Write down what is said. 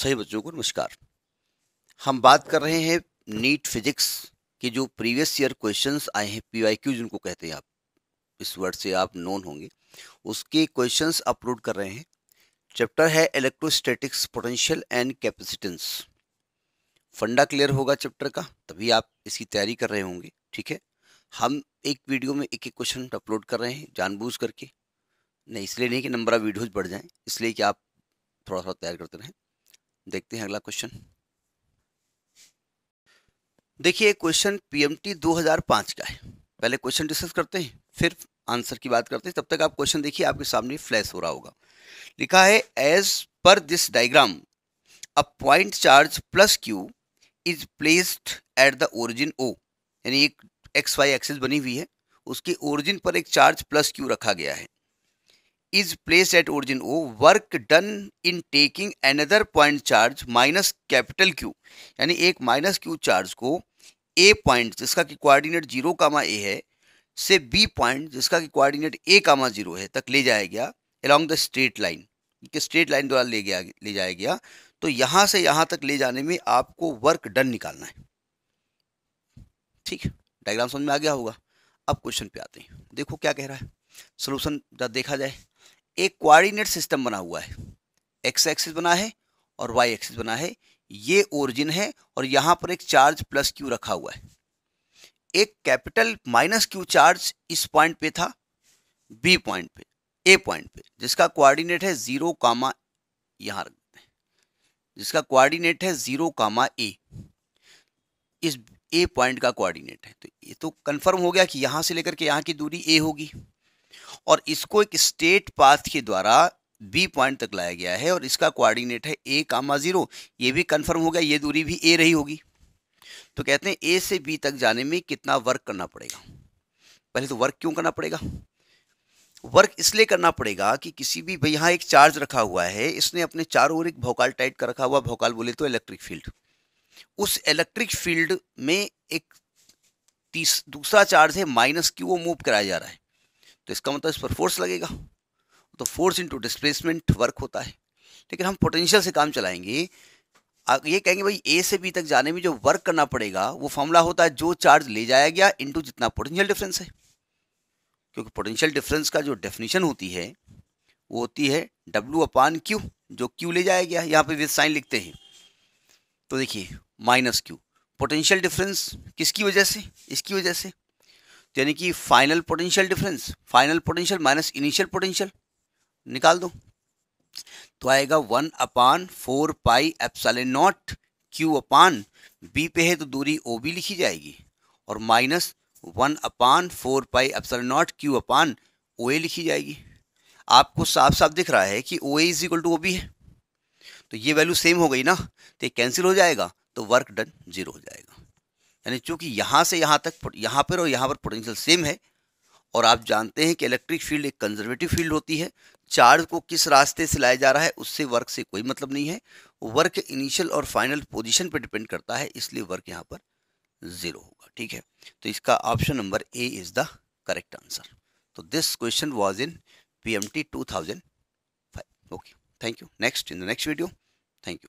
सही बच्चों को नमस्कार हम बात कर रहे हैं नीट फिजिक्स के जो प्रीवियस ईयर क्वेश्चंस आए हैं पीवाईक्यू जिनको कहते हैं आप इस वर्ड से आप नोन होंगे उसके क्वेश्चंस अपलोड कर रहे हैं चैप्टर है इलेक्ट्रोस्टैटिक्स पोटेंशियल एंड कैपेसिटेंस फंडा क्लियर होगा चैप्टर का तभी आप इसकी तैयारी कर रहे होंगे ठीक है हम एक वीडियो में एक एक क्वेश्चन अपलोड कर रहे हैं जानबूझ करके नहीं इसलिए नहीं कि नंबर ऑफ वीडियोज बढ़ जाएं इसलिए कि आप थोड़ा थोड़ा तैयार करते रहें देखते हैं अगला क्वेश्चन देखिए क्वेश्चन पीएमटी 2005 का है पहले क्वेश्चन डिस्कस करते हैं फिर आंसर की बात करते हैं तब तक आप क्वेश्चन देखिए आपके सामने फ्लैश हो रहा होगा लिखा है as per this diagram a point charge plus Q is placed at the origin O यानी एक एक्स वाई एक्सिस बनी हुई है उसके ओरिजिन पर एक चार्ज प्लस क्यू रखा गया है is place at origin O work done in taking another point charge minus capital Q यानी एक माइनस क्यू चार्ज को ए पॉइंट जिसका कि कोऑर्डिनेट जीरो कामा ए है से बी पॉइंट जिसका कि कोऑर्डिनेट ए कामा जीरो है तक ले जाया गया along the straight line straight line द्वारा ले गया ले जाया गया तो यहां से यहां तक ले जाने में आपको वर्क डन निकालना है ठीक डायग्राम समझ में आ गया होगा अब क्वेश्चन पे आते हैं देखो क्या कह रहा है सोल्यूशन जब देखा जाए एक कोऑर्डिनेट सिस्टम बना हुआ है एक्स एक्सिस बना है और वाई एक्सिस बना है ये ओरिजिन है और यहाँ पर एक चार्ज प्लस क्यू रखा हुआ है एक कैपिटल माइनस क्यू चार्ज इस पॉइंट पे था बी पॉइंट पे ए पॉइंट पे जिसका कोऑर्डिनेट है जीरो कामा यहाँ रख देते हैं जिसका कोऑर्डिनेट है जीरो कामा ए इस ए पॉइंट का कोऑर्डिनेट है तो ये तो कंफर्म हो गया कि यहाँ से लेकर के यहाँ की दूरी ए होगी और इसको एक स्टेट पाथ के द्वारा बी पॉइंट तक लाया गया है और इसका कोऑर्डिनेट है ए कामा जीरो ये भी कंफर्म हो गया ये दूरी भी ए रही होगी तो कहते हैं ए से बी तक जाने में कितना वर्क करना पड़ेगा पहले तो वर्क क्यों करना पड़ेगा वर्क इसलिए करना पड़ेगा कि किसी भी यहाँ एक चार्ज रखा हुआ है इसने अपने चारों ओर एक भोकाल टाइट कर रखा हुआ भोकाल बोले तो इलेक्ट्रिक फील्ड उस इलेक्ट्रिक फील्ड में एक तीस दूसरा चार्ज है माइनस क्यू वो मूव कराया जा रहा है तो इसका मतलब इस पर फोर्स लगेगा तो फोर्स इंटू डिस्प्लेसमेंट वर्क होता है लेकिन हम पोटेंशियल से काम चलाएंगे ये कहेंगे भाई ए से बी तक जाने में जो वर्क करना पड़ेगा वो फॉर्मूला होता है जो चार्ज ले जाया गया इंटू जितना पोटेंशियल डिफरेंस है क्योंकि पोटेंशियल डिफरेंस का जो डेफिनेशन होती है वो होती है डब्ल्यू अपान क्यू जो क्यू ले जाया गया यहाँ पे विद साइन लिखते हैं तो देखिए माइनस क्यू पोटेंशियल डिफरेंस किसकी वजह से इसकी वजह से यानी कि final potential difference final potential minus initial potential निकाल दो तो आएगा one upon four pi epsilon naught Q upon B पे है तो दूरी ओ बी लिखी जाएगी और minus one upon four pi epsilon naught Q upon O A लिखी जाएगी आपको साफ साफ दिख रहा है कि O A is equal to O B है तो ये वैल्यू सेम हो गई ना तो ये कैंसिल हो जाएगा तो वर्क डन जीरो हो जाएगा यानी चूंकि यहाँ से यहाँ तक यहाँ पर और यहाँ पर पोटेंशियल सेम है और आप जानते हैं कि इलेक्ट्रिक फील्ड एक कंजर्वेटिव फील्ड होती है चार्ज को किस रास्ते से लाया जा रहा है उससे वर्क से कोई मतलब नहीं है वर्क इनिशियल और फाइनल पोजिशन पर डिपेंड करता है इसलिए वर्क यहाँ पर ज़ीरो होगा ठीक है तो इसका option number A is the correct answer तो this question was in P M T two thousand five okay thank you next in the next video thank you